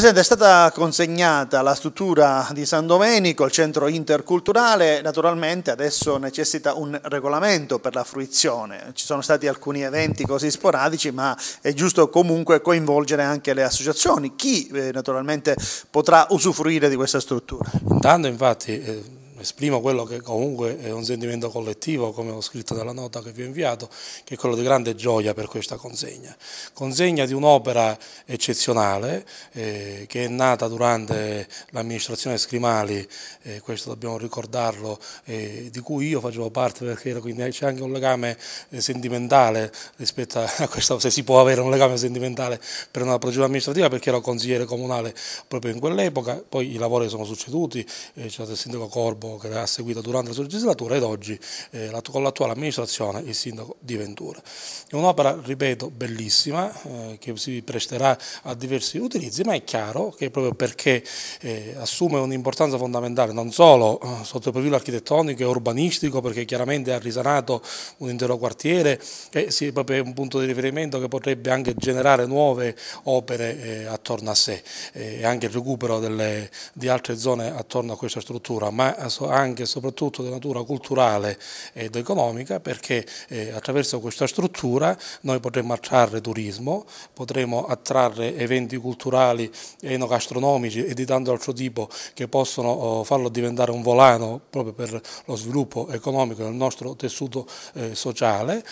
Presidente, è stata consegnata la struttura di San Domenico, il centro interculturale, naturalmente adesso necessita un regolamento per la fruizione, ci sono stati alcuni eventi così sporadici ma è giusto comunque coinvolgere anche le associazioni, chi eh, naturalmente potrà usufruire di questa struttura? Intanto infatti... Eh esprimo quello che comunque è un sentimento collettivo, come ho scritto nella nota che vi ho inviato, che è quello di grande gioia per questa consegna. Consegna di un'opera eccezionale eh, che è nata durante l'amministrazione Scrimali, eh, questo dobbiamo ricordarlo, eh, di cui io facevo parte perché c'è anche un legame eh, sentimentale rispetto a questa, se si può avere un legame sentimentale per una procedura amministrativa perché ero consigliere comunale proprio in quell'epoca, poi i lavori sono succeduti, eh, c'è stato il sindaco Corbo sindaco che l'ha seguita durante la sua legislatura ed oggi eh, con l'attuale amministrazione il sindaco di Ventura. È un'opera, ripeto, bellissima eh, che si presterà a diversi utilizzi, ma è chiaro che proprio perché eh, assume un'importanza fondamentale non solo eh, sotto il profilo architettonico e urbanistico, perché chiaramente ha risanato un intero quartiere, e eh, sì, è un punto di riferimento che potrebbe anche generare nuove opere eh, attorno a sé e anche il recupero delle, di altre zone attorno a questa struttura, ma discorso anche e soprattutto di natura culturale ed economica perché eh, attraverso questa struttura noi potremo attrarre turismo, potremo attrarre eventi culturali, enogastronomici e di tanto altro tipo che possono oh, farlo diventare un volano proprio per lo sviluppo economico del nostro tessuto eh, sociale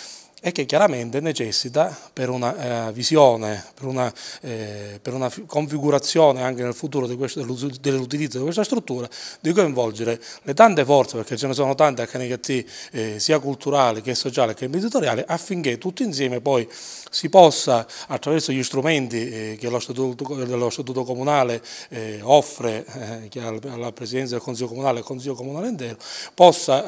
e che chiaramente necessita per una eh, visione, per una, eh, per una, configurazione anche nel futuro dell'utilizzo di questa struttura, di coinvolgere le tante forze, perché ce ne sono tante HNHT eh, sia culturali che sociali che imprenditoriali, affinché tutti insieme poi si possa, attraverso gli strumenti eh, che lo statuto, lo statuto comunale eh, offre eh, alla Presidenza del Consiglio Comunale e al Consiglio Comunale intero, possa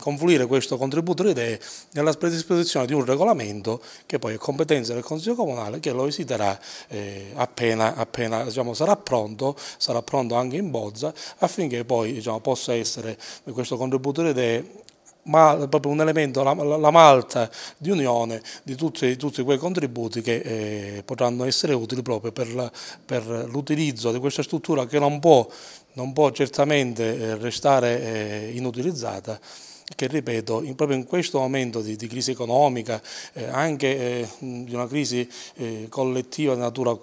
confluire questo contributo di idee nella espressione disposizione di un regolamento che poi è competenza del Consiglio Comunale che lo esiterà eh, appena, appena diciamo, sarà pronto, sarà pronto anche in Bozza affinché poi diciamo, possa essere eh, questo contributo di idee ma proprio un elemento, la, la, la malta di unione di tutti, tutti quei contributi che eh, potranno essere utili proprio per, l'utilizzo di questa struttura che non può, non può certamente eh, restare eh, inutilizzata che ripeto, in, proprio in questo momento di, di crisi economica, eh, anche eh, di una crisi eh, collettiva di natura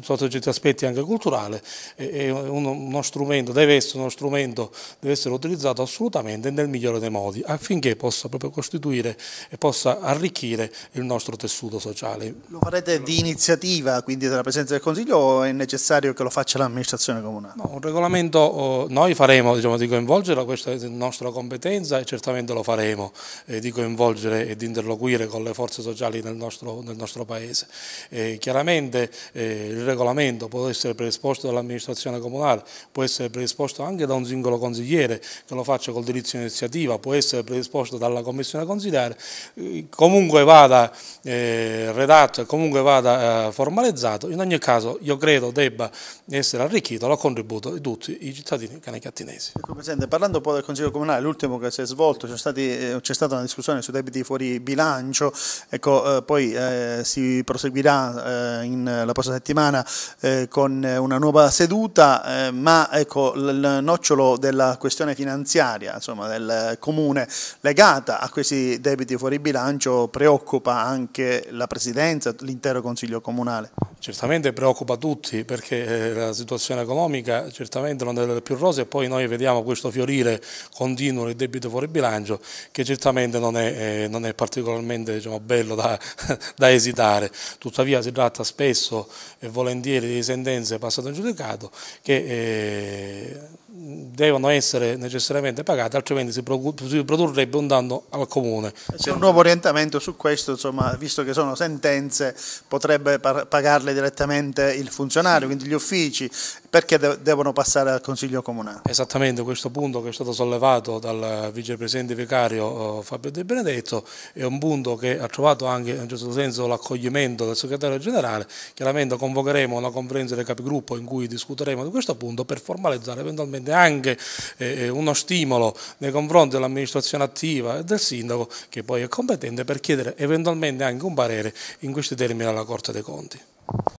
sotto certi aspetti anche culturale, è uno strumento, deve essere uno strumento, deve essere utilizzato assolutamente nel migliore dei modi affinché possa proprio costituire e possa arricchire il nostro tessuto sociale. Lo farete di iniziativa, quindi della presenza del Consiglio o è necessario che lo faccia l'amministrazione comunale? No, un regolamento noi faremo diciamo, di coinvolgere, questa è la nostra competenza e certamente lo faremo, eh, di coinvolgere e di interloquire con le forze sociali nel nostro, nel nostro paese. Eh, chiaramente eh, il regolamento può essere predisposto dall'amministrazione comunale, può essere predisposto anche da un singolo consigliere che lo faccia col diritto di iniziativa, può essere predisposto dalla commissione consigliare, eh, comunque vada eh, redatto e comunque vada eh, formalizzato, in ogni caso io credo debba essere arricchito lo contributo di tutti i cittadini canegattinesi. Ecco, Presidente, parlando un po' del Consiglio Comunale, l'ultimo che si è svolto, c'è, eh, stata una discussione sui debiti fuori bilancio, ecco, eh, poi eh, si proseguirà in, la prossima settimana settimana eh, con eh, una nuova seduta, eh, ma ecco, il nocciolo della questione finanziaria insomma, del comune legata a questi debiti fuori bilancio preoccupa anche la Presidenza, l'intero Consiglio Comunale. Certamente preoccupa tutti perché eh, la situazione economica certamente non è delle più rose e poi noi vediamo questo fiorire continuo del debito fuori bilancio che certamente non è, eh, non è particolarmente diciamo, bello da, da esitare. Tuttavia si tratta spesso e voglio volentieri delle sentenze passate a giudicato che eh, devono essere necessariamente pagate, altrimenti si produrrebbe un danno al comune. C'è un nuovo orientamento su questo, insomma, visto che sono sentenze, potrebbe pagarle direttamente il funzionario, quindi gli uffici, perché devono passare al Consiglio Comunale? Esattamente questo punto che è stato sollevato dal vicepresidente vicario eh, Fabio De Benedetto è un punto che ha trovato anche in un certo senso l'accoglimento del segretario generale, chiaramente convocheremo una conferenza del capigruppo in cui discuteremo di questo punto per formalizzare eventualmente ed anche eh, eh, uno stimolo nei confronti dell'amministrazione attiva e del sindaco che poi è competente per chiedere eventualmente anche un parere in questi termini alla Corte dei Conti.